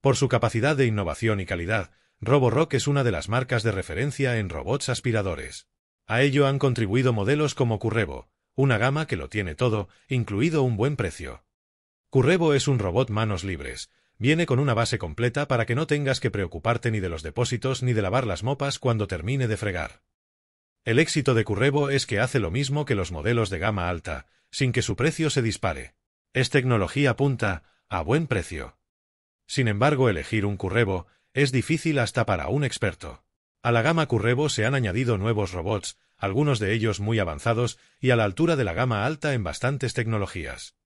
Por su capacidad de innovación y calidad, Roborock es una de las marcas de referencia en robots aspiradores. A ello han contribuido modelos como Currevo, una gama que lo tiene todo, incluido un buen precio. Currevo es un robot manos libres. Viene con una base completa para que no tengas que preocuparte ni de los depósitos ni de lavar las mopas cuando termine de fregar. El éxito de Currevo es que hace lo mismo que los modelos de gama alta, sin que su precio se dispare. Es tecnología punta, a buen precio. Sin embargo, elegir un currebo es difícil hasta para un experto. A la gama currebo se han añadido nuevos robots, algunos de ellos muy avanzados y a la altura de la gama alta en bastantes tecnologías.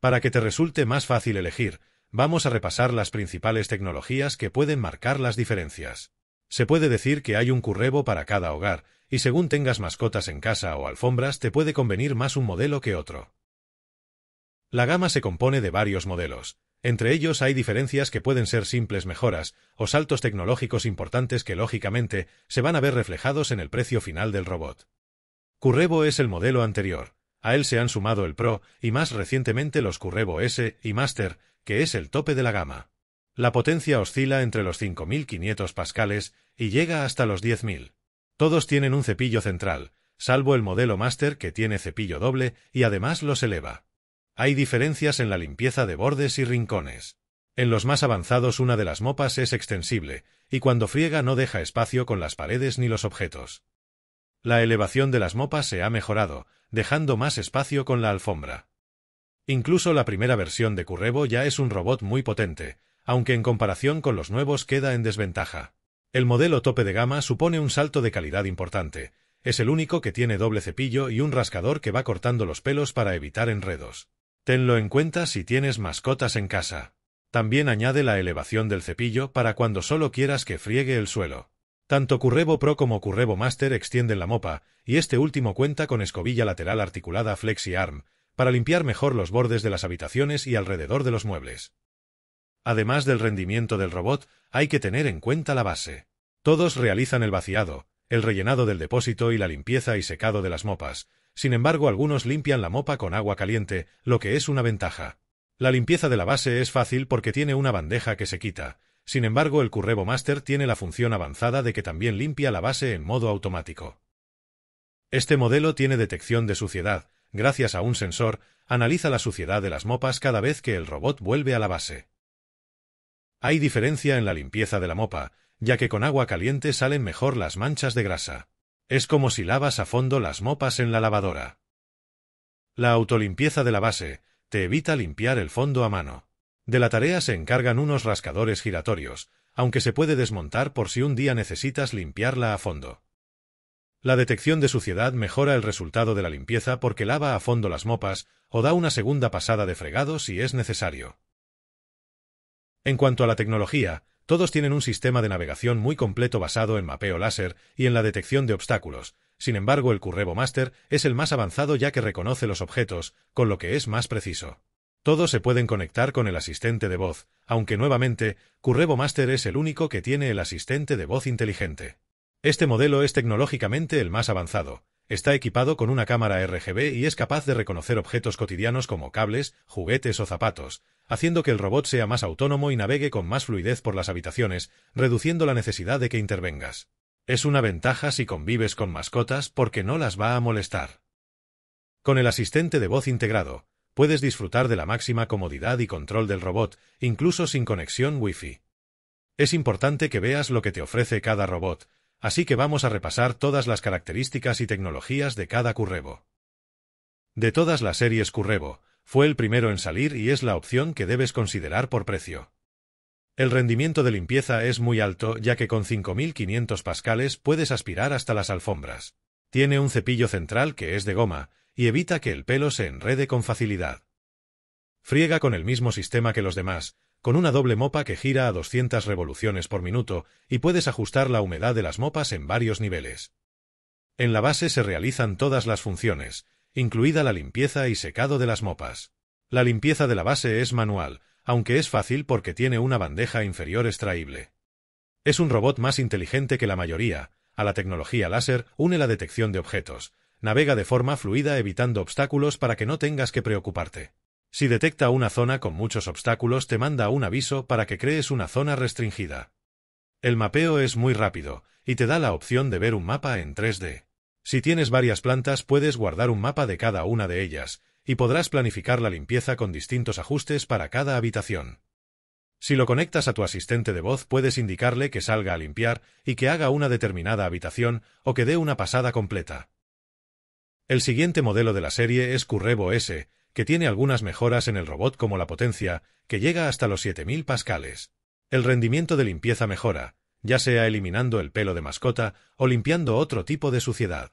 Para que te resulte más fácil elegir, vamos a repasar las principales tecnologías que pueden marcar las diferencias. Se puede decir que hay un currebo para cada hogar, y según tengas mascotas en casa o alfombras te puede convenir más un modelo que otro. La gama se compone de varios modelos, entre ellos hay diferencias que pueden ser simples mejoras o saltos tecnológicos importantes que lógicamente se van a ver reflejados en el precio final del robot. Currevo es el modelo anterior. A él se han sumado el Pro y más recientemente los Currevo S y Master, que es el tope de la gama. La potencia oscila entre los 5.500 pascales y llega hasta los 10.000. Todos tienen un cepillo central, salvo el modelo Master que tiene cepillo doble y además los eleva. Hay diferencias en la limpieza de bordes y rincones. En los más avanzados una de las mopas es extensible, y cuando friega no deja espacio con las paredes ni los objetos. La elevación de las mopas se ha mejorado, dejando más espacio con la alfombra. Incluso la primera versión de Currebo ya es un robot muy potente, aunque en comparación con los nuevos queda en desventaja. El modelo tope de gama supone un salto de calidad importante, es el único que tiene doble cepillo y un rascador que va cortando los pelos para evitar enredos. Tenlo en cuenta si tienes mascotas en casa. También añade la elevación del cepillo para cuando solo quieras que friegue el suelo. Tanto Currebo Pro como Currebo Master extienden la mopa, y este último cuenta con escobilla lateral articulada Flexi Arm, para limpiar mejor los bordes de las habitaciones y alrededor de los muebles. Además del rendimiento del robot, hay que tener en cuenta la base. Todos realizan el vaciado, el rellenado del depósito y la limpieza y secado de las mopas, sin embargo, algunos limpian la mopa con agua caliente, lo que es una ventaja. La limpieza de la base es fácil porque tiene una bandeja que se quita. Sin embargo, el Currevo Master tiene la función avanzada de que también limpia la base en modo automático. Este modelo tiene detección de suciedad. Gracias a un sensor, analiza la suciedad de las mopas cada vez que el robot vuelve a la base. Hay diferencia en la limpieza de la mopa, ya que con agua caliente salen mejor las manchas de grasa. Es como si lavas a fondo las mopas en la lavadora. La autolimpieza de la base te evita limpiar el fondo a mano. De la tarea se encargan unos rascadores giratorios, aunque se puede desmontar por si un día necesitas limpiarla a fondo. La detección de suciedad mejora el resultado de la limpieza porque lava a fondo las mopas o da una segunda pasada de fregado si es necesario. En cuanto a la tecnología, todos tienen un sistema de navegación muy completo basado en mapeo láser y en la detección de obstáculos. Sin embargo, el Currevo Master es el más avanzado ya que reconoce los objetos, con lo que es más preciso. Todos se pueden conectar con el asistente de voz, aunque nuevamente, Currevo Master es el único que tiene el asistente de voz inteligente. Este modelo es tecnológicamente el más avanzado, Está equipado con una cámara RGB y es capaz de reconocer objetos cotidianos como cables, juguetes o zapatos, haciendo que el robot sea más autónomo y navegue con más fluidez por las habitaciones, reduciendo la necesidad de que intervengas. Es una ventaja si convives con mascotas porque no las va a molestar. Con el asistente de voz integrado, puedes disfrutar de la máxima comodidad y control del robot, incluso sin conexión Wi-Fi. Es importante que veas lo que te ofrece cada robot, Así que vamos a repasar todas las características y tecnologías de cada Currevo. De todas las series Currevo, fue el primero en salir y es la opción que debes considerar por precio. El rendimiento de limpieza es muy alto ya que con 5.500 pascales puedes aspirar hasta las alfombras. Tiene un cepillo central que es de goma y evita que el pelo se enrede con facilidad. Friega con el mismo sistema que los demás, con una doble mopa que gira a 200 revoluciones por minuto y puedes ajustar la humedad de las mopas en varios niveles. En la base se realizan todas las funciones, incluida la limpieza y secado de las mopas. La limpieza de la base es manual, aunque es fácil porque tiene una bandeja inferior extraíble. Es un robot más inteligente que la mayoría, a la tecnología láser une la detección de objetos, navega de forma fluida evitando obstáculos para que no tengas que preocuparte. Si detecta una zona con muchos obstáculos te manda un aviso para que crees una zona restringida. El mapeo es muy rápido, y te da la opción de ver un mapa en 3D. Si tienes varias plantas puedes guardar un mapa de cada una de ellas, y podrás planificar la limpieza con distintos ajustes para cada habitación. Si lo conectas a tu asistente de voz puedes indicarle que salga a limpiar y que haga una determinada habitación o que dé una pasada completa. El siguiente modelo de la serie es Currebo S, que tiene algunas mejoras en el robot como la potencia, que llega hasta los 7000 pascales. El rendimiento de limpieza mejora, ya sea eliminando el pelo de mascota o limpiando otro tipo de suciedad.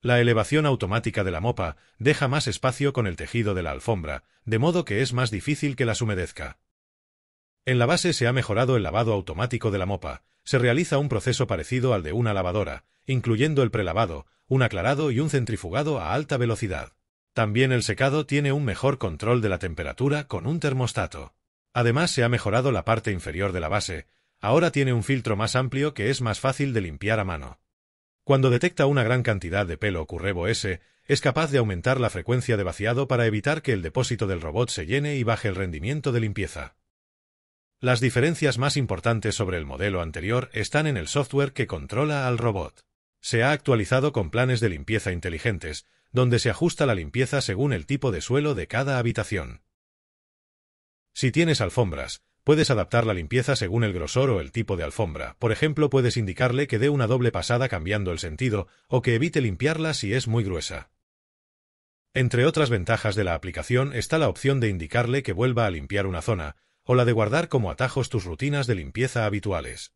La elevación automática de la mopa deja más espacio con el tejido de la alfombra, de modo que es más difícil que las humedezca. En la base se ha mejorado el lavado automático de la mopa, se realiza un proceso parecido al de una lavadora, incluyendo el prelavado, un aclarado y un centrifugado a alta velocidad. También el secado tiene un mejor control de la temperatura con un termostato. Además se ha mejorado la parte inferior de la base, ahora tiene un filtro más amplio que es más fácil de limpiar a mano. Cuando detecta una gran cantidad de pelo currebo S, es capaz de aumentar la frecuencia de vaciado para evitar que el depósito del robot se llene y baje el rendimiento de limpieza. Las diferencias más importantes sobre el modelo anterior están en el software que controla al robot. Se ha actualizado con planes de limpieza inteligentes, donde se ajusta la limpieza según el tipo de suelo de cada habitación. Si tienes alfombras, puedes adaptar la limpieza según el grosor o el tipo de alfombra. Por ejemplo, puedes indicarle que dé una doble pasada cambiando el sentido, o que evite limpiarla si es muy gruesa. Entre otras ventajas de la aplicación está la opción de indicarle que vuelva a limpiar una zona, o la de guardar como atajos tus rutinas de limpieza habituales.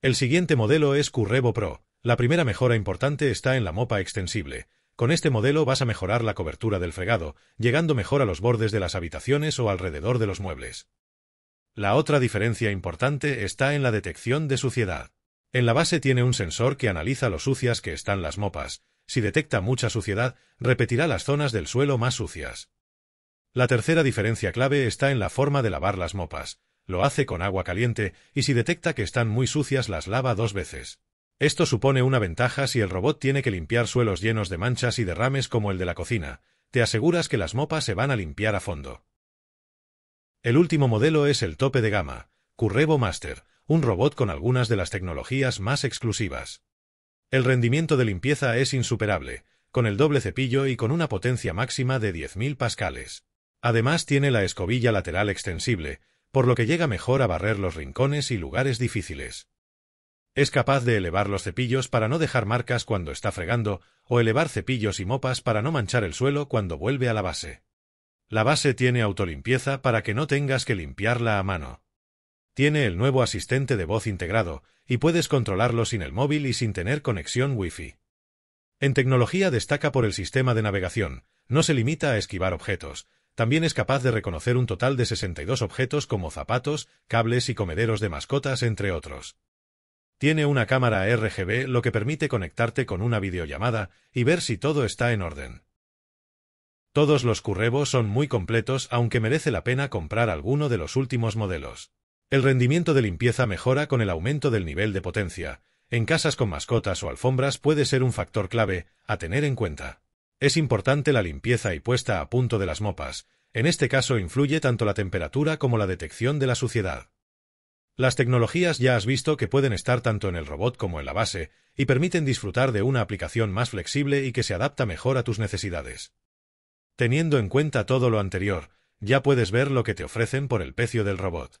El siguiente modelo es Currevo Pro, la primera mejora importante está en la mopa extensible. Con este modelo vas a mejorar la cobertura del fregado, llegando mejor a los bordes de las habitaciones o alrededor de los muebles. La otra diferencia importante está en la detección de suciedad. En la base tiene un sensor que analiza lo sucias que están las mopas. Si detecta mucha suciedad, repetirá las zonas del suelo más sucias. La tercera diferencia clave está en la forma de lavar las mopas. Lo hace con agua caliente y si detecta que están muy sucias las lava dos veces. Esto supone una ventaja si el robot tiene que limpiar suelos llenos de manchas y derrames como el de la cocina, te aseguras que las mopas se van a limpiar a fondo. El último modelo es el tope de gama, Currebo Master, un robot con algunas de las tecnologías más exclusivas. El rendimiento de limpieza es insuperable, con el doble cepillo y con una potencia máxima de 10.000 pascales. Además tiene la escobilla lateral extensible, por lo que llega mejor a barrer los rincones y lugares difíciles. Es capaz de elevar los cepillos para no dejar marcas cuando está fregando, o elevar cepillos y mopas para no manchar el suelo cuando vuelve a la base. La base tiene autolimpieza para que no tengas que limpiarla a mano. Tiene el nuevo asistente de voz integrado, y puedes controlarlo sin el móvil y sin tener conexión Wi-Fi. En tecnología destaca por el sistema de navegación, no se limita a esquivar objetos, también es capaz de reconocer un total de 62 objetos como zapatos, cables y comederos de mascotas, entre otros. Tiene una cámara RGB lo que permite conectarte con una videollamada y ver si todo está en orden. Todos los currebos son muy completos aunque merece la pena comprar alguno de los últimos modelos. El rendimiento de limpieza mejora con el aumento del nivel de potencia. En casas con mascotas o alfombras puede ser un factor clave a tener en cuenta. Es importante la limpieza y puesta a punto de las mopas. En este caso influye tanto la temperatura como la detección de la suciedad. Las tecnologías ya has visto que pueden estar tanto en el robot como en la base, y permiten disfrutar de una aplicación más flexible y que se adapta mejor a tus necesidades. Teniendo en cuenta todo lo anterior, ya puedes ver lo que te ofrecen por el precio del robot.